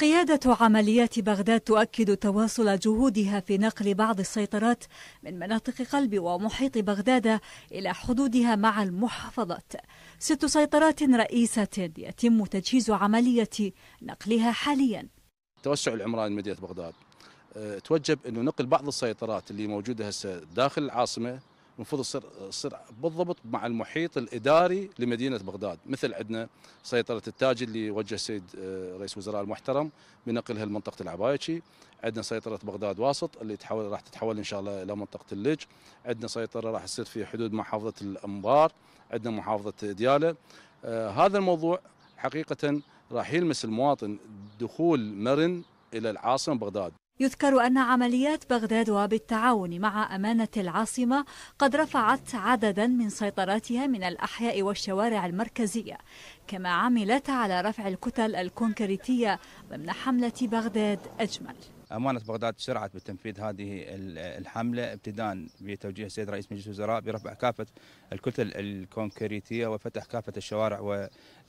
قيادة عمليات بغداد تؤكد تواصل جهودها في نقل بعض السيطرات من مناطق قلب ومحيط بغداد إلى حدودها مع المحافظات. ست سيطرات رئيسة يتم تجهيز عملية نقلها حاليا. توسع العمران لمدينة بغداد أه، توجب أنه نقل بعض السيطرات اللي موجودة هسه داخل العاصمة المفروض تصير تصير بالضبط مع المحيط الاداري لمدينه بغداد، مثل عندنا سيطره التاج اللي وجه السيد آه، رئيس وزراء المحترم بنقلها لمنطقه العبايشي، عندنا سيطره بغداد واسط اللي تحول راح تتحول ان شاء الله الى منطقه اللج، عندنا سيطره راح تصير في حدود محافظه الانبار، عندنا محافظه دياله. آه، هذا الموضوع حقيقه راح يلمس المواطن دخول مرن الى العاصمه بغداد. يذكر أن عمليات بغداد وبالتعاون مع أمانة العاصمة قد رفعت عددا من سيطراتها من الأحياء والشوارع المركزية كما عملت على رفع الكتل الكونكريتية ضمن حملة بغداد أجمل أمانة بغداد سرعت بتنفيذ هذه الحملة ابتداء بتوجيه السيد رئيس مجلس الوزراء برفع كافة الكتل الكونكريتية وفتح كافة الشوارع والأزقة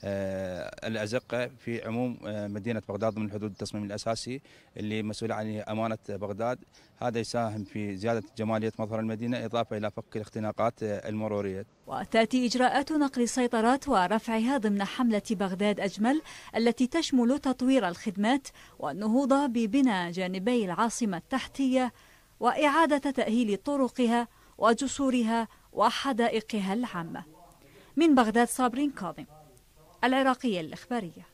آه، في عموم آه، مدينة بغداد ضمن حدود التصميم الأساسي اللي مسؤول عنه أمانة بغداد هذا يساهم في زيادة جمالية مظهر المدينة إضافة إلى فك الاختناقات المرورية وتأتي إجراءات نقل السيطرات ورفعها ضمن حملة بغداد أجمل التي تشمل تطوير الخدمات والنهوض ببناء جانب جانبي العاصمة التحتية وإعادة تأهيل طرقها وجسورها وحدائقها العامة من بغداد صابرين كاظم العراقية الإخبارية